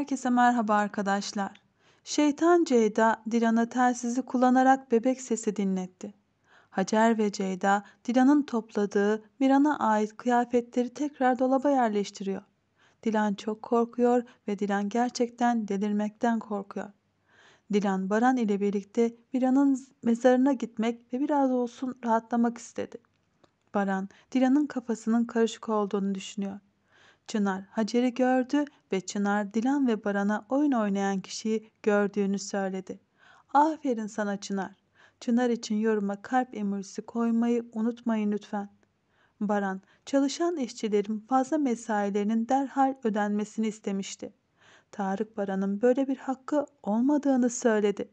Herkese merhaba arkadaşlar. Şeytan Ceyda Dilan'a telsizi kullanarak bebek sesi dinletti. Hacer ve Ceyda Dilan'ın topladığı Miran'a ait kıyafetleri tekrar dolaba yerleştiriyor. Dilan çok korkuyor ve Dilan gerçekten delirmekten korkuyor. Dilan Baran ile birlikte Miran'ın mezarına gitmek ve biraz olsun rahatlamak istedi. Baran, Dilan'ın kafasının karışık olduğunu düşünüyor Çınar Hacer'i gördü ve Çınar Dilan ve Baran'a oyun oynayan kişiyi gördüğünü söyledi. Aferin sana Çınar. Çınar için yoruma kalp emojisi koymayı unutmayın lütfen. Baran, çalışan işçilerin fazla mesailerinin derhal ödenmesini istemişti. Tarık Baran'ın böyle bir hakkı olmadığını söyledi.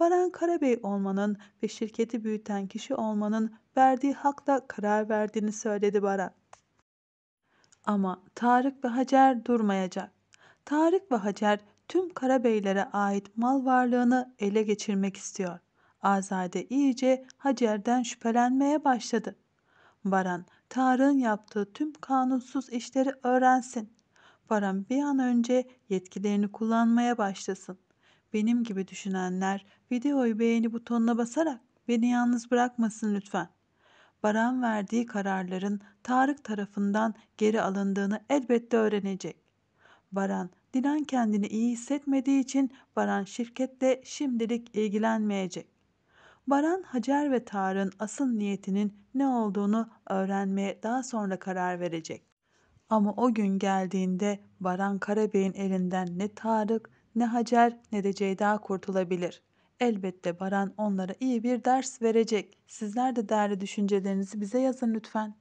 Baran Karabey olmanın ve şirketi büyüten kişi olmanın verdiği hakla karar verdiğini söyledi Baran. Ama Tarık ve Hacer durmayacak. Tarık ve Hacer tüm Karabeylere ait mal varlığını ele geçirmek istiyor. Azade iyice Hacer'den şüphelenmeye başladı. Baran, Tarık'ın yaptığı tüm kanunsuz işleri öğrensin. Baran bir an önce yetkilerini kullanmaya başlasın. Benim gibi düşünenler videoyu beğeni butonuna basarak beni yalnız bırakmasın lütfen. Baran verdiği kararların Tarık tarafından geri alındığını elbette öğrenecek. Baran, Dilan kendini iyi hissetmediği için Baran şirkette şimdilik ilgilenmeyecek. Baran, Hacer ve Tarık'ın asıl niyetinin ne olduğunu öğrenmeye daha sonra karar verecek. Ama o gün geldiğinde Baran Karabey'in elinden ne Tarık, ne Hacer, ne de Ceyda kurtulabilir.'' Elbette Baran onlara iyi bir ders verecek. Sizler de değerli düşüncelerinizi bize yazın lütfen.